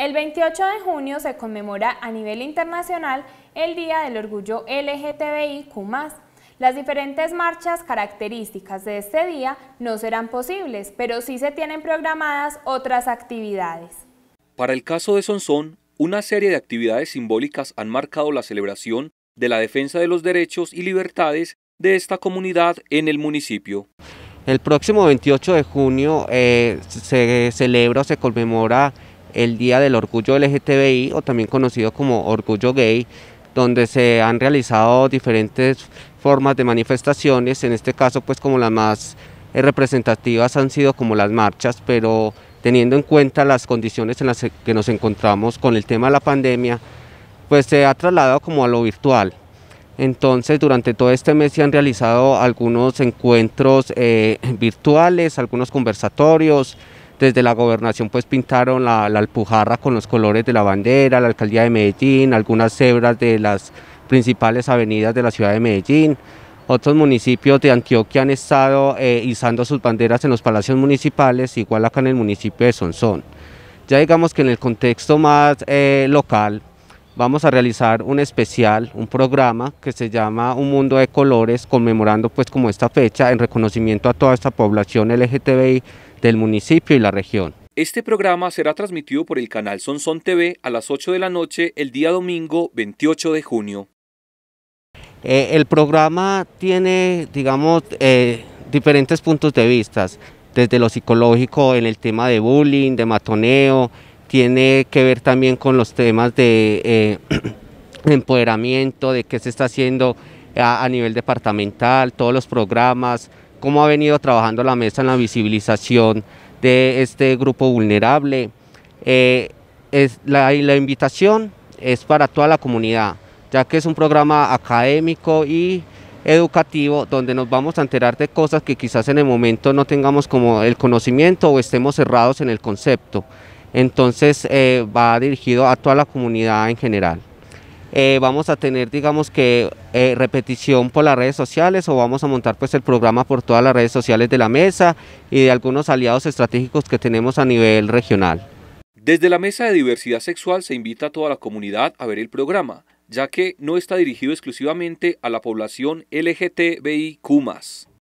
El 28 de junio se conmemora a nivel internacional el Día del Orgullo LGTBIQ+. Las diferentes marchas características de este día no serán posibles, pero sí se tienen programadas otras actividades. Para el caso de Sonsón, una serie de actividades simbólicas han marcado la celebración de la defensa de los derechos y libertades de esta comunidad en el municipio. El próximo 28 de junio eh, se celebra se conmemora el Día del Orgullo LGTBI o también conocido como Orgullo Gay, donde se han realizado diferentes formas de manifestaciones, en este caso pues como las más eh, representativas han sido como las marchas, pero teniendo en cuenta las condiciones en las que nos encontramos con el tema de la pandemia, pues se ha trasladado como a lo virtual. Entonces, durante todo este mes se han realizado algunos encuentros eh, virtuales, algunos conversatorios, desde la gobernación pues pintaron la, alpujarra con los colores de la bandera, la alcaldía de Medellín, algunas cebras de las principales avenidas de la ciudad de Medellín. Otros municipios de Antioquia han estado eh, izando sus banderas en los palacios municipales, igual acá en el municipio de Sonsón. Ya digamos que en el contexto más eh, local, vamos a realizar un especial, un programa que se llama Un Mundo de Colores, conmemorando pues como esta fecha en reconocimiento a toda esta población LGTBI del municipio y la región. Este programa será transmitido por el canal Sonson TV a las 8 de la noche el día domingo 28 de junio. Eh, el programa tiene, digamos, eh, diferentes puntos de vista, desde lo psicológico en el tema de bullying, de matoneo, tiene que ver también con los temas de eh, empoderamiento, de qué se está haciendo a nivel departamental, todos los programas, cómo ha venido trabajando la mesa en la visibilización de este grupo vulnerable. Eh, es la, invitación es para toda la comunidad, ya que es un programa académico y educativo donde nos vamos a enterar de cosas que quizás en el momento no tengamos como el conocimiento o estemos cerrados en el concepto. Entonces eh, va dirigido a toda la comunidad en general. Eh, vamos a tener digamos que eh, repetición por las redes sociales o vamos a montar pues el programa por todas las redes sociales de la mesa y de algunos aliados estratégicos que tenemos a nivel regional. Desde la Mesa de Diversidad Sexual se invita a toda la comunidad a ver el programa, ya que no está dirigido exclusivamente a la población LGTBIQ+.